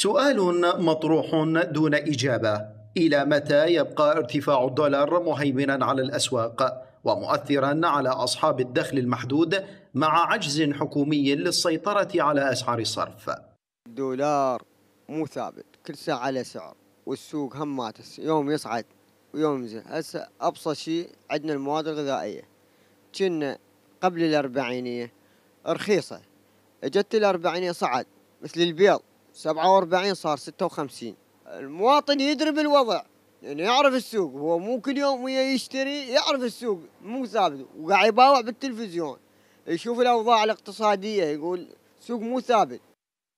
سؤال مطروح دون إجابة إلى متى يبقى ارتفاع الدولار مهيمنا على الأسواق ومؤثرا على أصحاب الدخل المحدود مع عجز حكومي للسيطرة على أسعار الصرف الدولار مو ثابت كل ساعة له سعر والسوق همات يوم يصعد ويوم ينزل هسه أبسط شيء عندنا المواد الغذائية كنا قبل الأربعينية رخيصة اجت الأربعينية صعد مثل البيض 47 صار 56 المواطن يدري بالوضع يعني يعرف السوق هو مو كل يوم ويا يشتري يعرف السوق مو ثابت وقاعد يباوع بالتلفزيون يشوف الاوضاع الاقتصاديه يقول سوق مو ثابت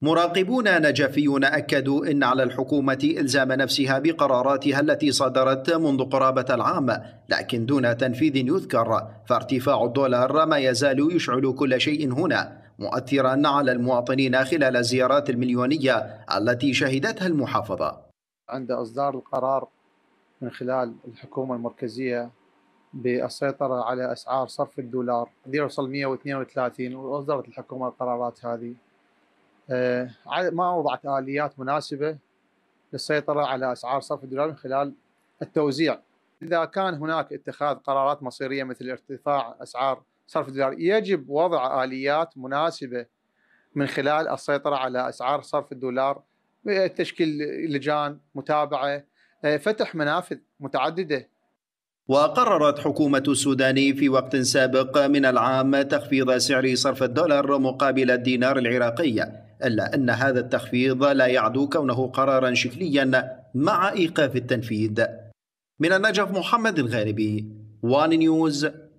مراقبون نجفيون أكدوا إن على الحكومة إلزام نفسها بقراراتها التي صدرت منذ قرابة العام لكن دون تنفيذ يذكر فارتفاع الدولار ما يزال يشعل كل شيء هنا مؤثرا على المواطنين خلال الزيارات المليونية التي شهدتها المحافظة عند إصدار القرار من خلال الحكومة المركزية بالسيطرة على أسعار صرف الدولار يوصل 132 وأصدرت الحكومة القرارات هذه آه، ما وضعت اليات مناسبه للسيطره على اسعار صرف الدولار من خلال التوزيع اذا كان هناك اتخاذ قرارات مصيريه مثل ارتفاع اسعار صرف الدولار يجب وضع اليات مناسبه من خلال السيطره على اسعار صرف الدولار تشكيل لجان متابعه آه، فتح منافذ متعدده وقررت حكومة السودان في وقت سابق من العام تخفيض سعر صرف الدولار مقابل الدينار العراقي إلا أن هذا التخفيض لا يعدو كونه قرارا شكليا مع إيقاف التنفيذ من النجف محمد الغاربي وان نيوز